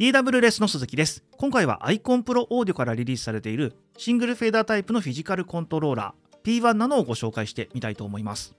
DW レスの鈴木です。今回は icon pro audio からリリースされているシングルフェーダータイプのフィジカルコントローラー P1 ナノをご紹介してみたいと思います。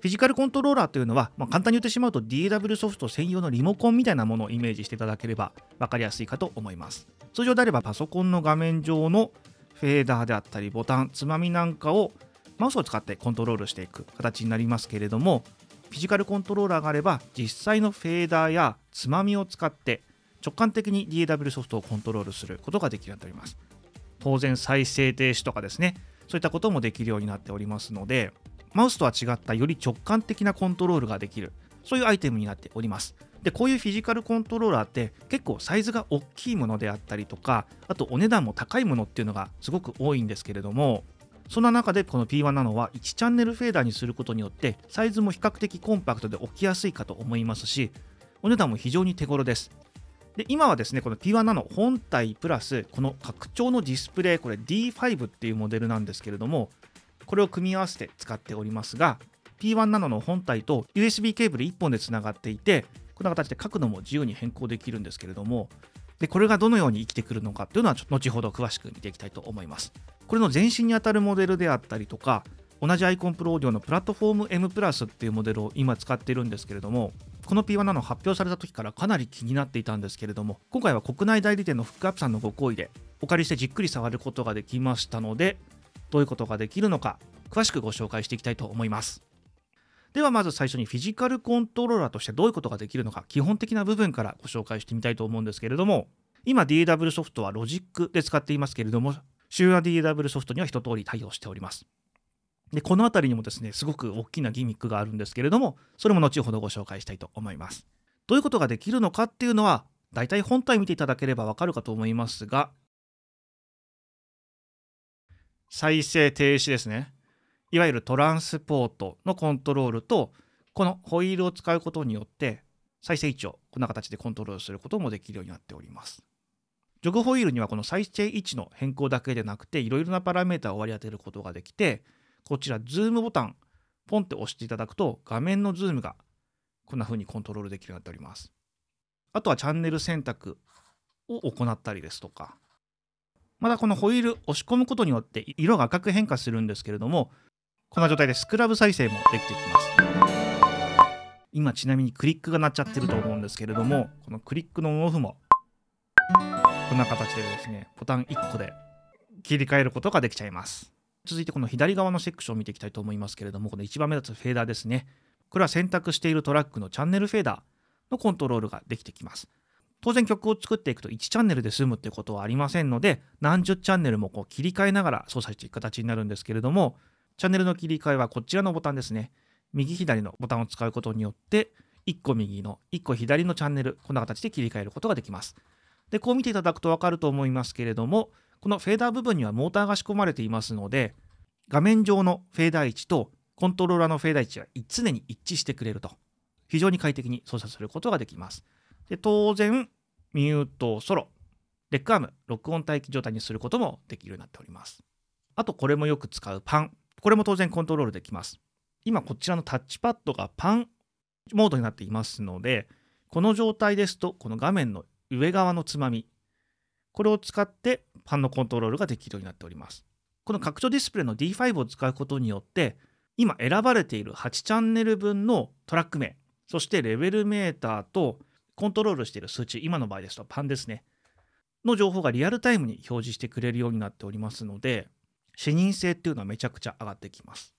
フィジカルコントローラーというのは、まあ、簡単に言ってしまうと DW ソフト専用のリモコンみたいなものをイメージしていただければ分かりやすいかと思います。通常であればパソコンの画面上のフェーダーであったりボタン、つまみなんかをマウスを使ってコントロールしていく形になりますけれども、フィジカルコントローラーがあれば実際のフェーダーやつまみを使って直感的に DAW ソフトをコントロールすることができるようになっております。当然再生停止とかですね、そういったこともできるようになっておりますので、マウスとは違ったより直感的なコントロールができる、そういうアイテムになっております。で、こういうフィジカルコントローラーって結構サイズが大きいものであったりとか、あとお値段も高いものっていうのがすごく多いんですけれども、そんな中でこの P1 ナノは1チャンネルフェーダーにすることによってサイズも比較的コンパクトで置きやすいかと思いますしお値段も非常に手頃ですで今はですねこの p 1ナノ本体プラスこの拡張のディスプレイこれ D5 っていうモデルなんですけれどもこれを組み合わせて使っておりますが P1 ナノの本体と USB ケーブル1本でつながっていてこんな形で角度も自由に変更できるんですけれどもでこれがどのように生きてくるのかっていうのはちょ後ほど詳しく見ていきたいと思いますこれの前身にあたるモデルであったりとか同じアイコンプロオーディオのプラットフォーム M プラスっていうモデルを今使っているんですけれどもこの P1 なの発表された時からかなり気になっていたんですけれども今回は国内代理店のフックアップさんのご好意でお借りしてじっくり触ることができましたのでどういうことができるのか詳しくご紹介していきたいと思いますではまず最初にフィジカルコントローラーとしてどういうことができるのか基本的な部分からご紹介してみたいと思うんですけれども今 DAW ソフトはロジックで使っていますけれども主要な DAW ソフトには一通り対応しておりますでこの辺りにもですねすごく大きなギミックがあるんですけれどもそれも後ほどご紹介したいと思います。どういうことができるのかっていうのは大体本体見ていただければわかるかと思いますが再生停止ですねいわゆるトランスポートのコントロールとこのホイールを使うことによって再生位置をこんな形でコントロールすることもできるようになっております。ジョグホイールにはこの再生位置の変更だけでなくていろいろなパラメータを割り当てることができてこちら、ズームボタン、ポンって押していただくと、画面のズームがこんな風にコントロールできるようになっております。あとはチャンネル選択を行ったりですとか、またこのホイール押し込むことによって色が赤く変化するんですけれども、こんな状態でスクラブ再生もできてきます。今ちなみにクリックが鳴っちゃってると思うんですけれども、このクリックのオンオフも、こんな形でですね、ボタン1個で切り替えることができちゃいます。続いてこの左側のセクションを見ていきたいと思いますけれどもこの1番目だとフェーダーですねこれは選択しているトラックのチャンネルフェーダーのコントロールができてきます当然曲を作っていくと1チャンネルで済むってことはありませんので何十チャンネルもこう切り替えながら操作していく形になるんですけれどもチャンネルの切り替えはこちらのボタンですね右左のボタンを使うことによって1個右の1個左のチャンネルこんな形で切り替えることができますでこう見ていただくと分かると思いますけれどもこのフェーダー部分にはモーターが仕込まれていますので画面上のフェーダー位置とコントローラーのフェーダー位置は常に一致してくれると非常に快適に操作することができますで当然ミュートソロレックアーム録音待機状態にすることもできるようになっておりますあとこれもよく使うパンこれも当然コントロールできます今こちらのタッチパッドがパンモードになっていますのでこの状態ですとこの画面の上側のつまみこれを使ってファンのコントロールができるようになっております。この拡張ディスプレイの D5 を使うことによって、今選ばれている8チャンネル分のトラック名、そしてレベルメーターとコントロールしている数値、今の場合ですとパンですね、の情報がリアルタイムに表示してくれるようになっておりますので、視認性っていうのはめちゃくちゃ上がってきます。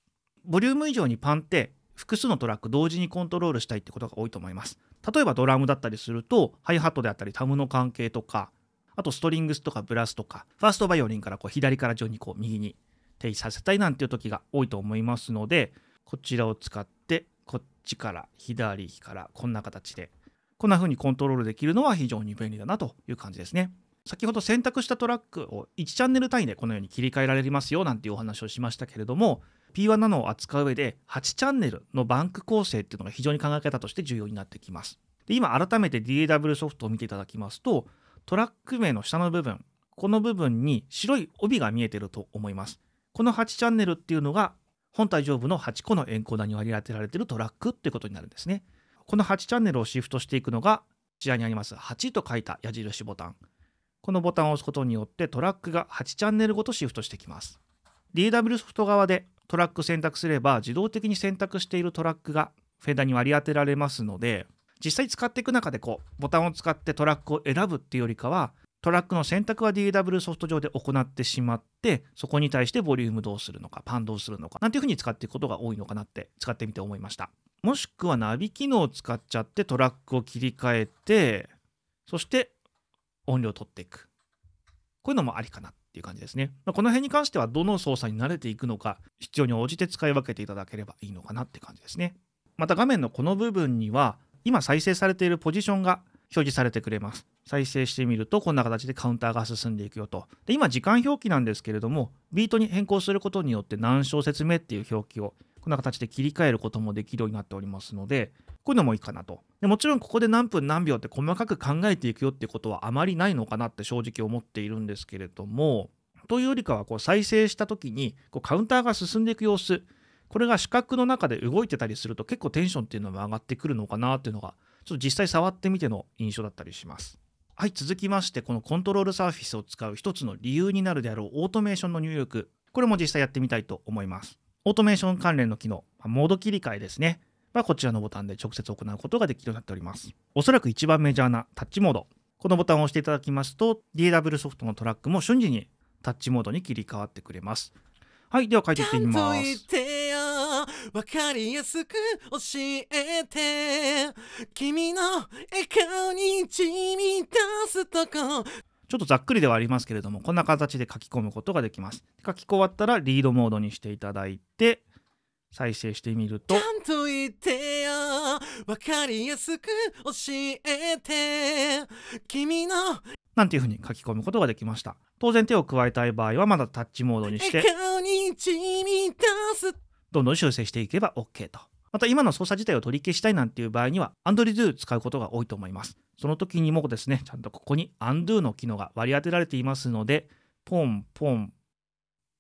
ボリューム以上にパンって複数のトラック同時にコントロールしたいってことが多いと思います。例えばドラムだったりすると、ハイハットであったりタムの関係とか、あとストリングスとかブラスとか、ファーストバイオリンからこう左から順にこう右に定位させたいなんていう時が多いと思いますので、こちらを使って、こっちから左からこんな形で、こんな風にコントロールできるのは非常に便利だなという感じですね。先ほど選択したトラックを1チャンネル単位でこのように切り替えられますよなんていうお話をしましたけれども P1 ナノを扱う上で8チャンネルのバンク構成っていうのが非常に考え方として重要になってきます。で今改めて DAW ソフトを見ていただきますとトラック名の下の部分、この部分に白い帯が見えてると思います。この8チャンネルっていうのが本体上部の8個のエンコーダーに割り当てられてるトラックってことになるんですね。この8チャンネルをシフトしていくのが、こちらにあります8と書いた矢印ボタン。このボタンを押すことによってトラックが8チャンネルごとシフトしてきます。DW ソフト側でトラック選択すれば自動的に選択しているトラックがフェーダーに割り当てられますので、実際使っていく中でこうボタンを使ってトラックを選ぶっていうよりかはトラックの選択は d w ソフト上で行ってしまってそこに対してボリュームどうするのかパンどうするのかなんていうふうに使っていくことが多いのかなって使ってみて思いましたもしくはナビ機能を使っちゃってトラックを切り替えてそして音量を取っていくこういうのもありかなっていう感じですね、まこの辺に関してはどの操作に慣れていくのか必要に応じて使い分けていただければいいのかなって感じですねまた画面のこの部分には今再生されているポジションが表示されてくれます。再生してみるとこんな形でカウンターが進んでいくよと。で今時間表記なんですけれどもビートに変更することによって何小節目っていう表記をこんな形で切り替えることもできるようになっておりますのでこういうのもいいかなと。でもちろんここで何分何秒って細かく考えていくよってことはあまりないのかなって正直思っているんですけれどもというよりかはこう再生した時にこうカウンターが進んでいく様子これが視覚の中で動いてたりすると結構テンションっていうのも上がってくるのかなっていうのがちょっと実際触ってみての印象だったりします。はい続きましてこのコントロールサーフィスを使う一つの理由になるであろうオートメーションの入力これも実際やってみたいと思います。オートメーション関連の機能、モード切り替えですね。はこちらのボタンで直接行うことができるようになっております。おそらく一番メジャーなタッチモード。このボタンを押していただきますと、d w ソフトのトラックも瞬時にタッチモードに切り替わってくれます。はい、では書いていってみます。わかりやすく教えて君の笑顔にじみ出すとこちょっとざっくりではありますけれどもこんな形で書き込むことができます書き終わったらリードモードにしていただいて再生してみるとちゃんと言ってよわかりやすく教えて君のなんていうふうに書き込むことができました当然手を加えたい場合はまだタッチモードにしてどんどん修正していけば OK と。また今の操作自体を取り消したいなんていう場合には a n d r o d o 使うことが多いと思います。その時にもですね、ちゃんとここに Undo の機能が割り当てられていますので、ポンポン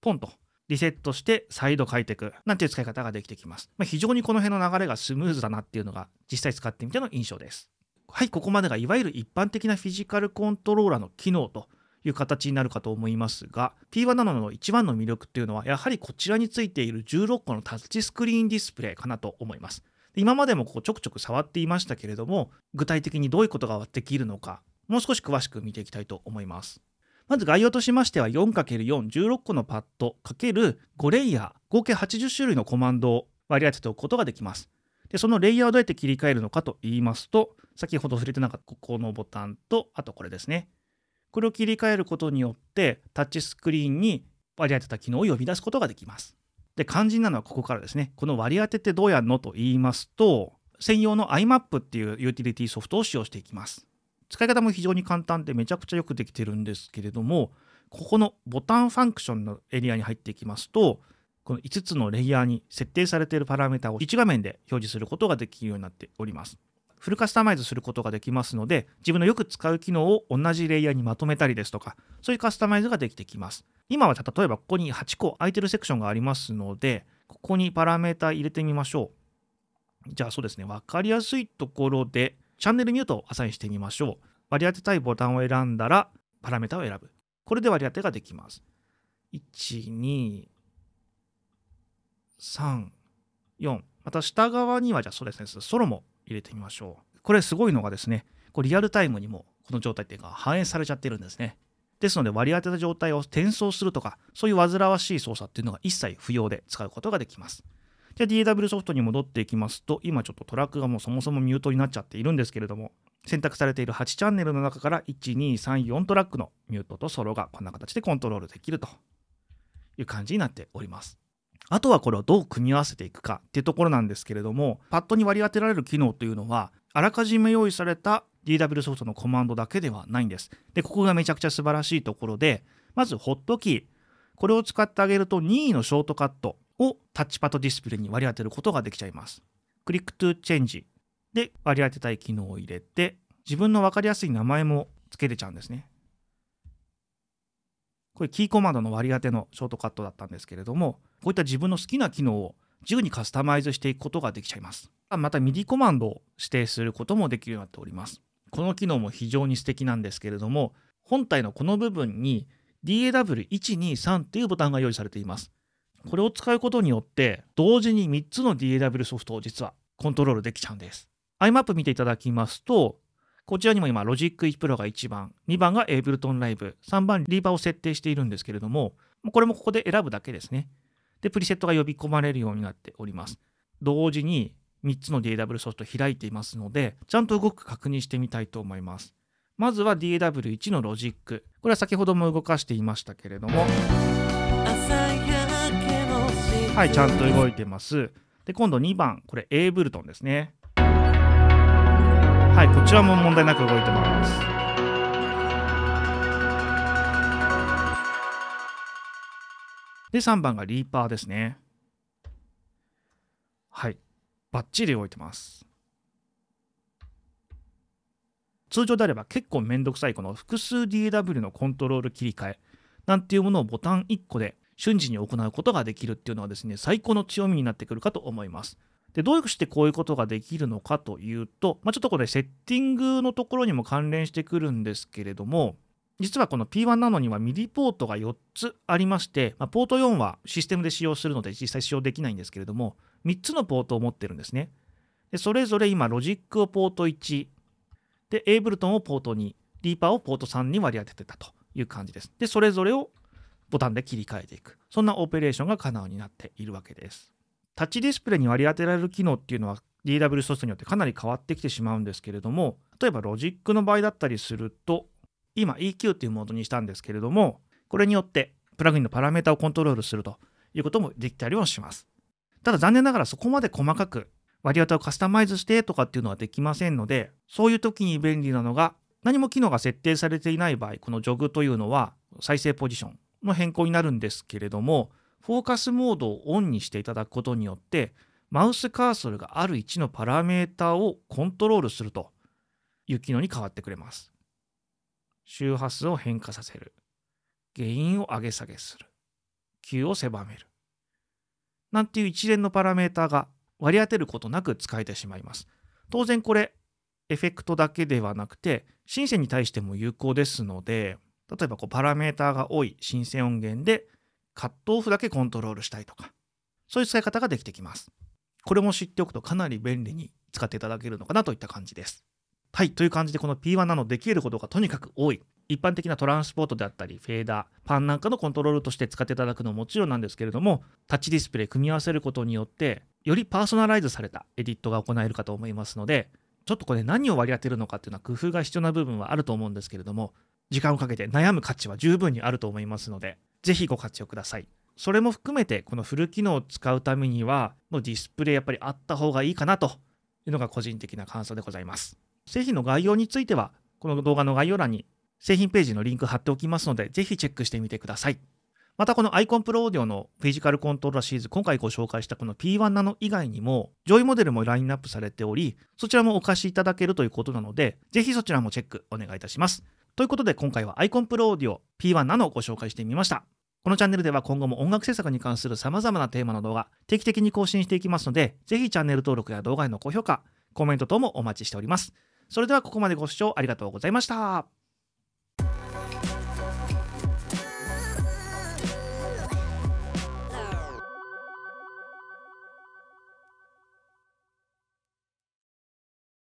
ポンとリセットして再度書いていくなんていう使い方ができてきます。まあ、非常にこの辺の流れがスムーズだなっていうのが実際使ってみての印象です。はい、ここまでがいわゆる一般的なフィジカルコントローラーの機能という形になるかと思いますが T1 7の一番の魅力っていうのはやはりこちらについている16個のタッチスクリーンディスプレイかなと思います今までもこうちょくちょく触っていましたけれども具体的にどういうことができるのかもう少し詳しく見ていきたいと思いますまず概要としましては 4×416 個のパッド ×5 レイヤー合計80種類のコマンドを割り当てておくことができますでそのレイヤーをどうやって切り替えるのかと言いますと先ほど触れてなかったここのボタンとあとこれですねこれを切り替えることによってタッチスクリーンに割り当てた機能を呼び出すことができます。で肝心なのはここからですねこの割り当てってどうやるのと言いますと専用の iMap っていうユーティリティソフトを使用していきます。使い方も非常に簡単でめちゃくちゃよくできてるんですけれどもここのボタンファンクションのエリアに入っていきますとこの5つのレイヤーに設定されているパラメータを1画面で表示することができるようになっております。フルカスタマイズすることができますので自分のよく使う機能を同じレイヤーにまとめたりですとかそういうカスタマイズができてきます今は例えばここに8個空いてるセクションがありますのでここにパラメータ入れてみましょうじゃあそうですね分かりやすいところでチャンネルミュートをアサインしてみましょう割り当てたいボタンを選んだらパラメータを選ぶこれで割り当てができます123 4また下側にはじゃあそうですねソロも入れてみましょうこれすごいのがですねこれリアルタイムにもこの状態っていうか反映されちゃってるんですねですので割り当てた状態を転送するとかそういう煩わしい操作っていうのが一切不要で使うことができますじゃあ DAW ソフトに戻っていきますと今ちょっとトラックがもうそもそもミュートになっちゃっているんですけれども選択されている8チャンネルの中から1234トラックのミュートとソロがこんな形でコントロールできるという感じになっておりますあとはこれをどう組み合わせていくかっていうところなんですけれどもパッドに割り当てられる機能というのはあらかじめ用意された DW ソフトのコマンドだけではないんです。でここがめちゃくちゃ素晴らしいところでまずホットキーこれを使ってあげると任意のショートカットをタッチパッドディスプレイに割り当てることができちゃいます。クリックトゥチェンジで割り当てたい機能を入れて自分の分かりやすい名前も付けれちゃうんですね。これキーコマンドの割り当てのショートカットだったんですけれどもこういった自分の好きな機能を自由にカスタマイズしていくことができちゃいますまた MIDI コマンドを指定することもできるようになっておりますこの機能も非常に素敵なんですけれども本体のこの部分に DAW123 というボタンが用意されていますこれを使うことによって同時に3つの DAW ソフトを実はコントロールできちゃうんです iMap 見ていただきますとこちらにも今、Logic プロが1番、2番が Ableton Live、3番リーバーを設定しているんですけれども、これもここで選ぶだけですね。で、プリセットが呼び込まれるようになっております。同時に3つの DAW ソフト開いていますので、ちゃんと動く確認してみたいと思います。まずは DAW1 の Logic。これは先ほども動かしていましたけれども、はい、ちゃんと動いてます。で、今度2番、これ Ableton ですね。はいこちらも問題なく動いてますで、3番がリーパーですね。はい。バッチリ動いてます。通常であれば結構めんどくさいこの複数 DAW のコントロール切り替えなんていうものをボタン1個で瞬時に行うことができるっていうのはですね、最高の強みになってくるかと思います。でどうしてこういうことができるのかというと、まあ、ちょっとこれセッティングのところにも関連してくるんですけれども実はこの P1 なのにはミディポートが4つありまして、まあ、ポート4はシステムで使用するので実際使用できないんですけれども3つのポートを持ってるんですねでそれぞれ今ロジックをポート1でエイブルトンをポート2リーパーをポート3に割り当ててたという感じですでそれぞれをボタンで切り替えていくそんなオペレーションが可能になっているわけですタッチディスプレイに割り当てられる機能っていうのは DW ソースによってかなり変わってきてしまうんですけれども例えばロジックの場合だったりすると今 EQ っていうモードにしたんですけれどもこれによってプラグインのパラメータをコントロールするということもできたりもしますただ残念ながらそこまで細かく割り当てをカスタマイズしてとかっていうのはできませんのでそういう時に便利なのが何も機能が設定されていない場合このジョグというのは再生ポジションの変更になるんですけれどもフォーカスモードをオンにしていただくことによってマウスカーソルがある位置のパラメータをコントロールするという機能に変わってくれます。周波数を変化させる。原因を上げ下げする。Q を狭める。なんていう一連のパラメータが割り当てることなく使えてしまいます。当然これエフェクトだけではなくてシンセに対しても有効ですので例えばこうパラメータが多いシンセ音源でカットオフだけコントロールしたいとかそういう使い方ができてきますこれも知っておくとかなり便利に使っていただけるのかなといった感じですはいという感じでこの P1 なのできることがとにかく多い一般的なトランスポートであったりフェーダーパンなんかのコントロールとして使っていただくのももちろんなんですけれどもタッチディスプレイ組み合わせることによってよりパーソナライズされたエディットが行えるかと思いますのでちょっとこれ何を割り当てるのかっていうのは工夫が必要な部分はあると思うんですけれども時間をかけて悩む価値は十分にあると思いますのでぜひご活用ください。それも含めて、このフル機能を使うためには、のディスプレイやっぱりあった方がいいかなというのが個人的な感想でございます。製品の概要については、この動画の概要欄に製品ページのリンク貼っておきますので、ぜひチェックしてみてください。またこのアイコンプロオーディオのフィジカルコントローラーシリーズ、今回ご紹介したこの P1 ナノ以外にも、上位モデルもラインナップされており、そちらもお貸しいただけるということなので、ぜひそちらもチェックお願いいたします。ということで今回はアイコンプロオーディオ P1 ナノをご紹介してみました。このチャンネルでは今後も音楽制作に関する様々なテーマの動画、定期的に更新していきますので、ぜひチャンネル登録や動画への高評価、コメント等もお待ちしております。それではここまでご視聴ありがとうございました。